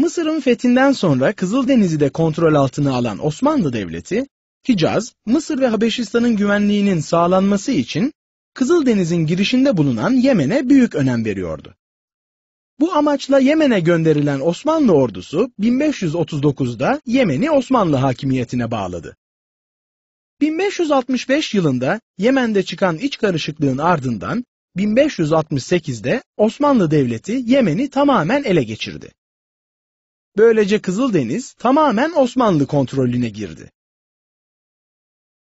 Mısır'ın fethinden sonra Kızıldeniz'i de kontrol altına alan Osmanlı Devleti, Hicaz, Mısır ve Habeşistan'ın güvenliğinin sağlanması için Kızıldeniz'in girişinde bulunan Yemen'e büyük önem veriyordu. Bu amaçla Yemen'e gönderilen Osmanlı ordusu 1539'da Yemen'i Osmanlı hakimiyetine bağladı. 1565 yılında Yemen'de çıkan iç karışıklığın ardından 1568'de Osmanlı Devleti Yemen'i tamamen ele geçirdi. Böylece Kızıldeniz tamamen Osmanlı kontrolüne girdi.